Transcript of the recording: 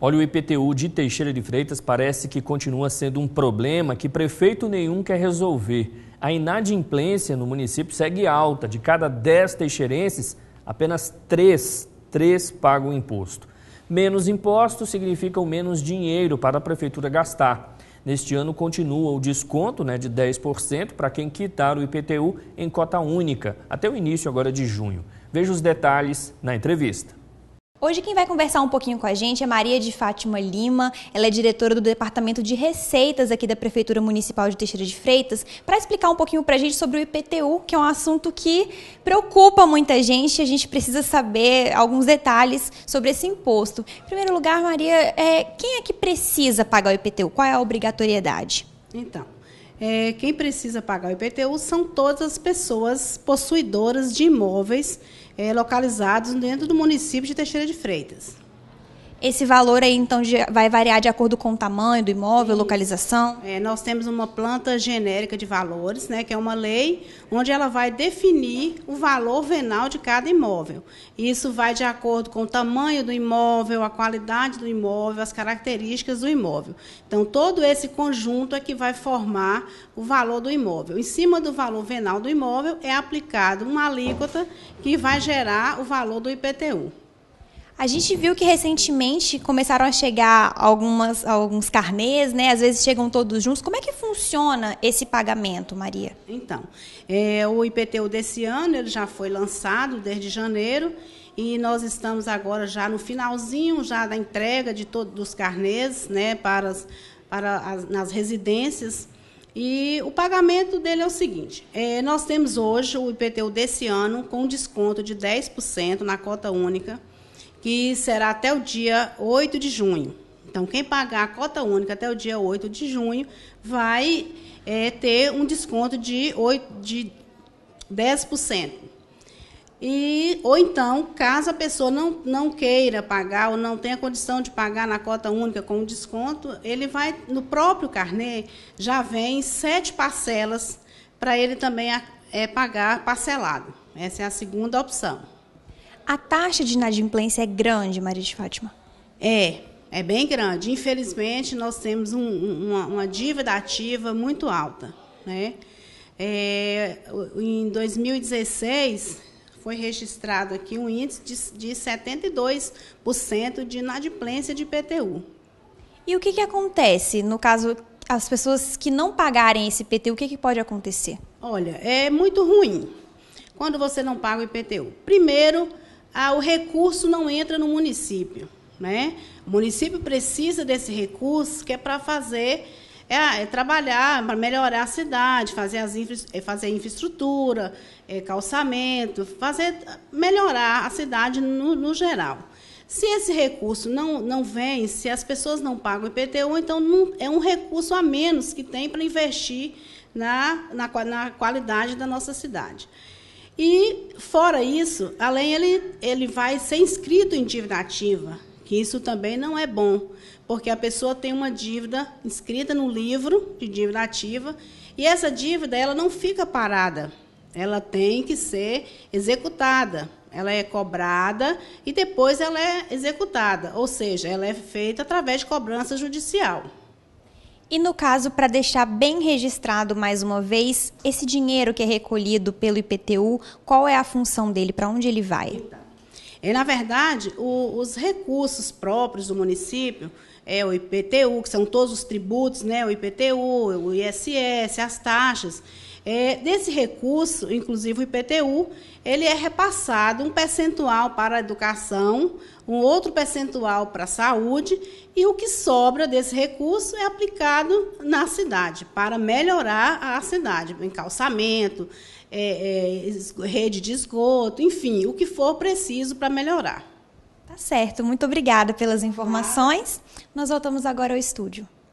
Olha, o IPTU de Teixeira de Freitas parece que continua sendo um problema que prefeito nenhum quer resolver. A inadimplência no município segue alta. De cada 10 teixeirenses, apenas 3, 3 pagam imposto. Menos impostos significam menos dinheiro para a prefeitura gastar. Neste ano continua o desconto né, de 10% para quem quitar o IPTU em cota única, até o início agora de junho. Veja os detalhes na entrevista. Hoje quem vai conversar um pouquinho com a gente é Maria de Fátima Lima. Ela é diretora do Departamento de Receitas aqui da Prefeitura Municipal de Teixeira de Freitas para explicar um pouquinho para a gente sobre o IPTU, que é um assunto que preocupa muita gente. A gente precisa saber alguns detalhes sobre esse imposto. Em primeiro lugar, Maria, é, quem é que precisa pagar o IPTU? Qual é a obrigatoriedade? Então, é, quem precisa pagar o IPTU são todas as pessoas possuidoras de imóveis é, localizados dentro do município de Teixeira de Freitas. Esse valor aí, então, vai variar de acordo com o tamanho do imóvel, Sim. localização? É, nós temos uma planta genérica de valores, né, que é uma lei onde ela vai definir o valor venal de cada imóvel. Isso vai de acordo com o tamanho do imóvel, a qualidade do imóvel, as características do imóvel. Então, todo esse conjunto é que vai formar o valor do imóvel. Em cima do valor venal do imóvel é aplicado uma alíquota que vai gerar o valor do IPTU. A gente viu que recentemente começaram a chegar algumas, alguns carnês, né? Às vezes chegam todos juntos. Como é que funciona esse pagamento, Maria? Então, é, o IPTU desse ano ele já foi lançado desde janeiro e nós estamos agora já no finalzinho já da entrega de todos os carnês, né? Para as, para as, nas residências. E o pagamento dele é o seguinte: é, nós temos hoje o IPTU desse ano com desconto de 10% na cota única que será até o dia 8 de junho. Então, quem pagar a cota única até o dia 8 de junho vai é, ter um desconto de, 8, de 10%. E, ou então, caso a pessoa não, não queira pagar ou não tenha condição de pagar na cota única com desconto, ele vai, no próprio carnê, já vem sete parcelas para ele também é, pagar parcelado. Essa é a segunda opção. A taxa de inadimplência é grande, Maria de Fátima? É, é bem grande. Infelizmente, nós temos um, uma, uma, dívida ativa muito alta. Né? É, em 2016, foi registrado aqui um índice de, de 72% de inadimplência de IPTU. E o que, que acontece no caso as pessoas que não pagarem esse IPTU? O que, que pode acontecer? Olha, é muito ruim quando você não paga o IPTU. Primeiro, ah, o recurso não entra no município. Né? O município precisa desse recurso que é para fazer, é, ah, é trabalhar, para melhorar a cidade, fazer, as infra, é fazer infraestrutura, é, calçamento, fazer melhorar a cidade no, no geral. Se esse recurso não, não vem, se as pessoas não pagam o IPTU, então não, é um recurso a menos que tem para investir na, na, na qualidade da nossa cidade. E, fora isso, além ele, ele vai ser inscrito em dívida ativa, que isso também não é bom, porque a pessoa tem uma dívida inscrita no livro de dívida ativa e essa dívida ela não fica parada, ela tem que ser executada. Ela é cobrada e depois ela é executada, ou seja, ela é feita através de cobrança judicial. E no caso, para deixar bem registrado mais uma vez, esse dinheiro que é recolhido pelo IPTU, qual é a função dele? Para onde ele vai? E, na verdade, o, os recursos próprios do município, é o IPTU, que são todos os tributos, né, o IPTU, o ISS, as taxas, é, desse recurso, inclusive o IPTU, ele é repassado um percentual para a educação, um outro percentual para a saúde, e o que sobra desse recurso é aplicado na cidade, para melhorar a cidade, em calçamento, é, é, rede de esgoto, enfim, o que for preciso para melhorar. Tá certo, muito obrigada pelas informações. Nós voltamos agora ao estúdio.